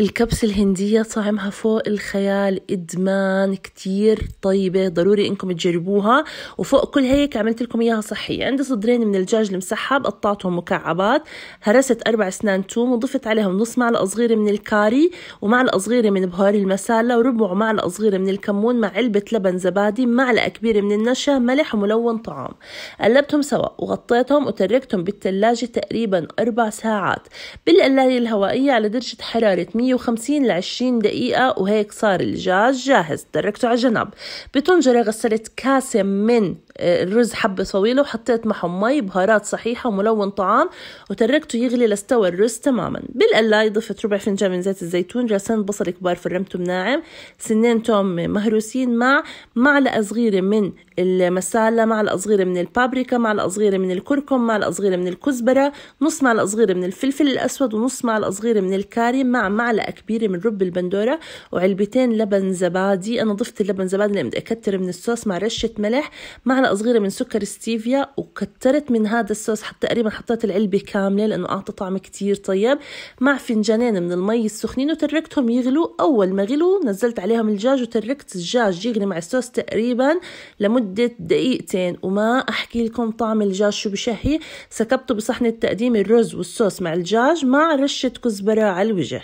الكبسة الهندية طعمها فوق الخيال إدمان كتير طيبة ضروري إنكم تجربوها وفوق كل هيك عملت لكم إياها صحية عندي صدرين من الدجاج المسحب قطعتهم مكعبات هرست أربع أسنان توم وضفت عليهم نص معلقة صغيرة من الكاري ومعلقة صغيرة من بهار المسالة وربع معلقة صغيرة من الكمون مع علبة لبن زبادي معلقة كبيرة من النشا ملح وملون طعام قلبتهم سوا وغطيتهم وتركتهم بالثلاجة تقريبا أربع ساعات بالقلاية الهوائية على درجة حرارة 150 ل 20 دقيقة وهيك صار الدجاج جاهز تركته على جنب بطنجرة غسلت كاسة من الرز حبة طويلة وحطيت معهم مي بهارات صحيحة وملون طعام وتركته يغلي لاستوى الرز تماما بالقلاية ضفت ربع فنجان من زيت الزيتون راسين بصل كبار فرمتهم ناعم سنين توم مهروسين مع معلقة صغيرة من المسالة معلقة صغيرة من البابريكا معلقة صغيرة من الكركم معلقة صغيرة من الكزبرة نص معلقة صغيرة من الفلفل الأسود ونص معلقة صغيرة من الكاري مع معلقة كبيرة من رب البندورة وعلبتين لبن زبادي أنا ضفت اللبن زبادي لأني بدي أكتر من الصوص مع رشة ملح معلقة معلقه صغيره من سكر ستيفيا وكترت من هذا الصوص حتى تقريبا حطيت العلبه كامله لانه اعطى طعم كتير طيب مع فنجانين من المي السخنين وتركتهم يغلوا اول ما غلوا نزلت عليهم الدجاج وتركت الدجاج يغلي مع الصوص تقريبا لمده دقيقتين وما احكي لكم طعم الدجاج شو بشهي سكبته بصحن التقديم الرز والصوص مع الدجاج مع رشه كزبره على الوجه